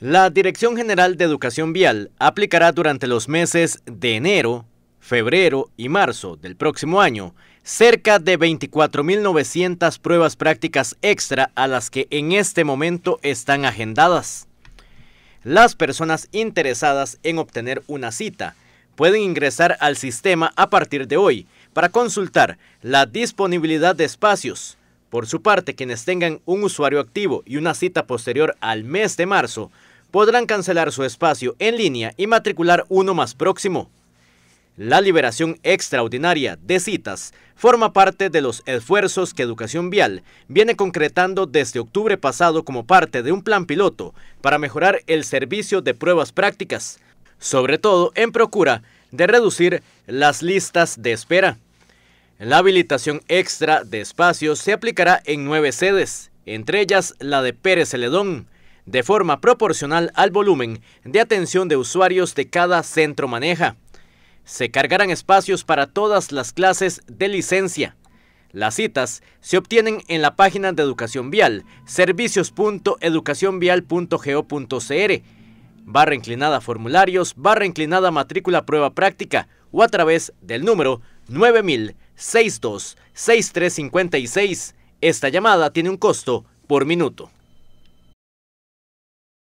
La Dirección General de Educación Vial aplicará durante los meses de enero, febrero y marzo del próximo año cerca de 24.900 pruebas prácticas extra a las que en este momento están agendadas. Las personas interesadas en obtener una cita pueden ingresar al sistema a partir de hoy para consultar la disponibilidad de espacios. Por su parte, quienes tengan un usuario activo y una cita posterior al mes de marzo podrán cancelar su espacio en línea y matricular uno más próximo. La liberación extraordinaria de citas forma parte de los esfuerzos que Educación Vial viene concretando desde octubre pasado como parte de un plan piloto para mejorar el servicio de pruebas prácticas, sobre todo en procura de reducir las listas de espera. La habilitación extra de espacios se aplicará en nueve sedes, entre ellas la de Pérez Celedón, de forma proporcional al volumen de atención de usuarios de cada centro maneja. Se cargarán espacios para todas las clases de licencia. Las citas se obtienen en la página de Educación Vial, servicios.educacionvial.go.cr, barra inclinada formularios, barra inclinada matrícula prueba práctica o a través del número 9062-6356. Esta llamada tiene un costo por minuto.